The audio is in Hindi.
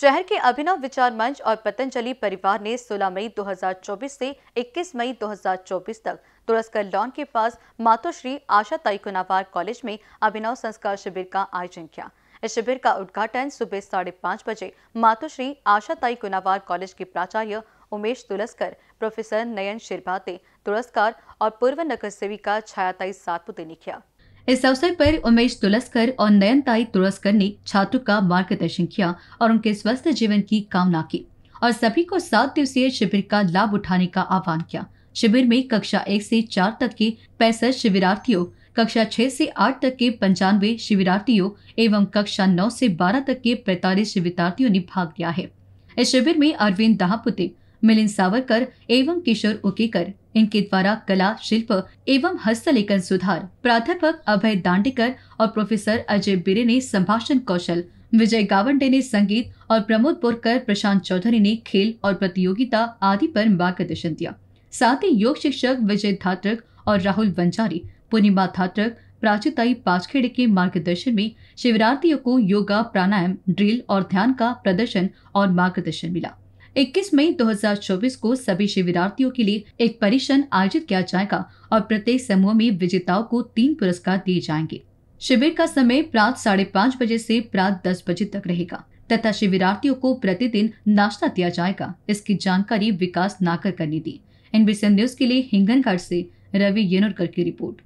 शहर के अभिनव विचार मंच और पतंजलि परिवार ने 16 मई 2024 से 21 मई 2024 तक तुरस्कर लॉन के पास मातोश्री आशा कुनावार कॉलेज में अभिनव संस्कार शिविर का आयोजन किया इस शिविर का उद्घाटन सुबह साढ़े पाँच बजे मातोश्री आशा ताई कुनावार कॉलेज के प्राचार्य उमेश तुलस्कर प्रोफेसर नयन शिरभाते तुरस्कार और पूर्व नगर सेविका छायाताई सातपुते ने किया इस अवसर पर उमेश तुलस्कर और नयनताई तुलस्कर ने छात्रों का मार्गदर्शन किया और उनके स्वस्थ जीवन की कामना की और सभी को सात दिवसीय शिविर का लाभ उठाने का आह्वान किया शिविर में कक्षा एक से चार तक के पैंसठ शिविरार्थियों कक्षा छह से आठ तक के पंचानवे शिविरार्थियों एवं कक्षा नौ से बारह तक के पैतालीस शिविरार्थियों ने भाग लिया है इस शिविर में अरविंद दाहपुते मिलिंद सावरकर एवं किशोर उकेकर इनके द्वारा कला शिल्प एवं हस्तलेखन सुधार प्राध्यापक अभय दांडेकर और प्रोफेसर अजय बिरे ने संभाषण कौशल विजय गावंडे ने संगीत और प्रमोद बोरकर प्रशांत चौधरी ने खेल और प्रतियोगिता आदि पर मार्गदर्शन दिया साथ ही योग शिक्षक विजय धात्रक और राहुल बंजारी पूर्णिमा धात्रक प्राचीताई पाचखेड़े के मार्गदर्शन में शिविरार्थियों को योगा प्राणायाम ड्रिल और ध्यान का प्रदर्शन और मार्गदर्शन मिला 21 मई 2024 को सभी शिविरार्थियों के लिए एक परीक्षण आयोजित किया जाएगा और प्रत्येक समूह में विजेताओं को तीन पुरस्कार दिए जाएंगे शिविर का समय प्रात साढ़े पाँच बजे से प्रात दस बजे तक रहेगा तथा शिविरार्थियों को प्रतिदिन नाश्ता दिया जाएगा इसकी जानकारी विकास नाकर करने दी एनबीसी न्यूज के लिए हिंगनगढ़ से रवि येनोरकर की रिपोर्ट